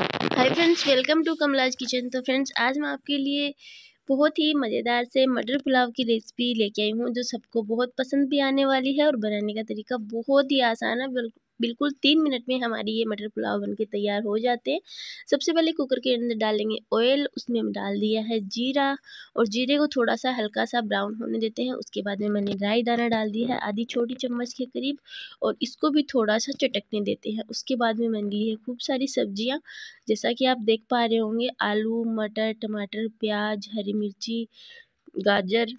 hi friends welcome to Kamla's kitchen तो friends आज मैं आपके लिए बहुत ही मज़ेदार से मटर पुलाव की रेसिपी लेके आई हूँ जो सबको बहुत पसंद भी आने वाली है और बनाने का तरीका बहुत ही आसान है बिल्कुल बिल्कुल तीन मिनट में हमारी ये मटर पुलाव बन के तैयार हो जाते हैं सबसे पहले कुकर के अंदर डालेंगे ऑयल उसमें हम डाल दिया है जीरा और जीरे को थोड़ा सा हल्का सा ब्राउन होने देते हैं उसके बाद में मैंने राई दाना डाल दिया है आधी छोटी चम्मच के करीब और इसको भी थोड़ा सा चटकने देते हैं उसके बाद में मैंने ली है खूब सारी सब्जियाँ जैसा कि आप देख पा रहे होंगे आलू मटर टमाटर प्याज हरी मिर्ची गाजर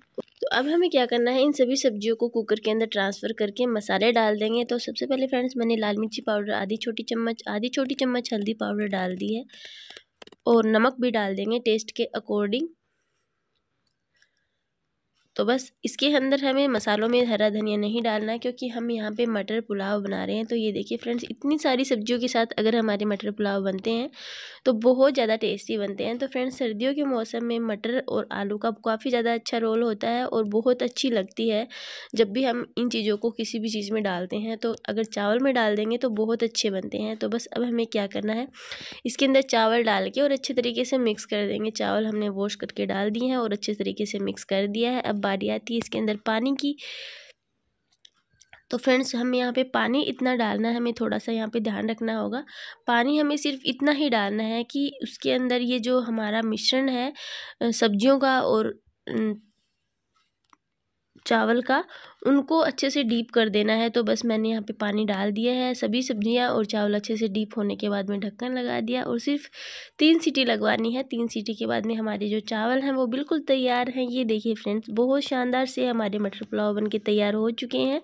अब हमें क्या करना है इन सभी सब्जियों को कुकर के अंदर ट्रांसफ़र करके मसाले डाल देंगे तो सबसे पहले फ्रेंड्स मैंने लाल मिर्ची पाउडर आधी छोटी चम्मच आधी छोटी चम्मच हल्दी पाउडर डाल दी है और नमक भी डाल देंगे टेस्ट के अकॉर्डिंग तो बस इसके अंदर हमें मसालों में हरा धनिया नहीं डालना क्योंकि हम यहाँ पे मटर पुलाव बना रहे हैं तो ये देखिए फ्रेंड्स इतनी सारी सब्जियों के साथ अगर हमारे मटर पुलाव बनते हैं तो बहुत ज़्यादा टेस्टी बनते हैं तो फ्रेंड्स सर्दियों के मौसम में मटर और आलू का काफ़ी ज़्यादा अच्छा रोल होता है और बहुत अच्छी लगती है जब भी हम इन चीज़ों को किसी भी चीज़ में डालते हैं तो अगर चावल में डाल देंगे तो बहुत अच्छे बनते हैं तो बस अब हमें क्या करना है इसके अंदर चावल डाल के और अच्छे तरीके से मिक्स कर देंगे चावल हमने वॉश करके डाल दिए हैं और अच्छे तरीके से मिक्स कर दिया है अब बारी आती है इसके अंदर पानी की तो फ्रेंड्स हम यहाँ पे पानी इतना डालना है हमें थोड़ा सा यहाँ पे ध्यान रखना होगा पानी हमें सिर्फ इतना ही डालना है कि उसके अंदर ये जो हमारा मिश्रण है सब्जियों का और चावल का उनको अच्छे से डीप कर देना है तो बस मैंने यहाँ पे पानी डाल दिया है सभी सब्जियाँ और चावल अच्छे से डीप होने के बाद में ढक्कन लगा दिया और सिर्फ तीन सीटी लगवानी है तीन सीटी के बाद में हमारे जो चावल हैं वो बिल्कुल तैयार हैं ये देखिए फ्रेंड्स बहुत शानदार से हमारे मटर पुलाव बन के तैयार हो चुके हैं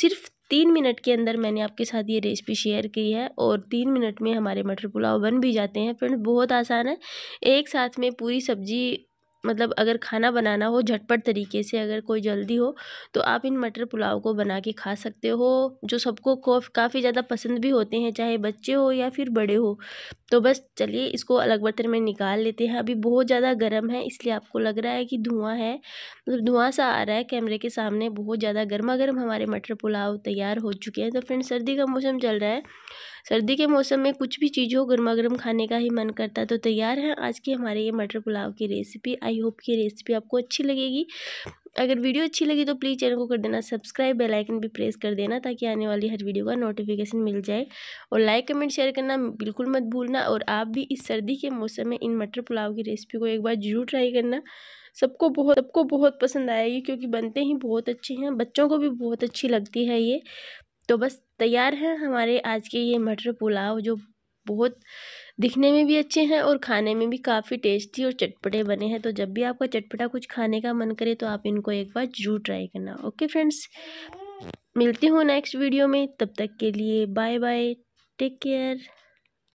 सिर्फ तीन मिनट के अंदर मैंने आपके साथ ये रेसिपी शेयर की है और तीन मिनट में हमारे मटर पुलाव बन भी जाते हैं फ्रेंड्स बहुत आसान है एक साथ में पूरी सब्जी मतलब अगर खाना बनाना हो झटपट तरीके से अगर कोई जल्दी हो तो आप इन मटर पुलाव को बना के खा सकते हो जो सबको काफ़ी ज़्यादा पसंद भी होते हैं चाहे बच्चे हो या फिर बड़े हो तो बस चलिए इसको अलग बर्तन में निकाल लेते हैं अभी बहुत ज़्यादा गर्म है इसलिए आपको लग रहा है कि धुआँ है मतलब धुआँ सा आ रहा है कैमरे के सामने बहुत ज़्यादा गर्मा गर्म हमारे मटर पुलाव तैयार हो चुके हैं तो फ्रेंड सर्दी का मौसम चल रहा है सर्दी के मौसम में कुछ भी चीज़ हो गर्मा गर्म खाने का ही मन करता है तो तैयार है आज की हमारे ये मटर पुलाव की रेसिपी आई होप की रेसिपी आपको अच्छी लगेगी अगर वीडियो अच्छी लगी तो प्लीज़ चैनल को कर देना सब्सक्राइब बेल आइकन भी प्रेस कर देना ताकि आने वाली हर वीडियो का नोटिफिकेशन मिल जाए और लाइक कमेंट शेयर करना बिल्कुल मत भूलना और आप भी इस सर्दी के मौसम में इन मटर पुलाव की रेसिपी को एक बार जरूर ट्राई करना सबको बहुत सबको बहुत पसंद आएगी क्योंकि बनते ही बहुत अच्छे हैं बच्चों को भी बहुत अच्छी लगती है ये तो बस तैयार है हमारे आज के ये मटर पुलाव जो बहुत दिखने में भी अच्छे हैं और खाने में भी काफ़ी टेस्टी और चटपटे बने हैं तो जब भी आपका चटपटा कुछ खाने का मन करे तो आप इनको एक बार जरूर ट्राई करना ओके फ्रेंड्स मिलती हूँ नेक्स्ट वीडियो में तब तक के लिए बाय बाय टेक केयर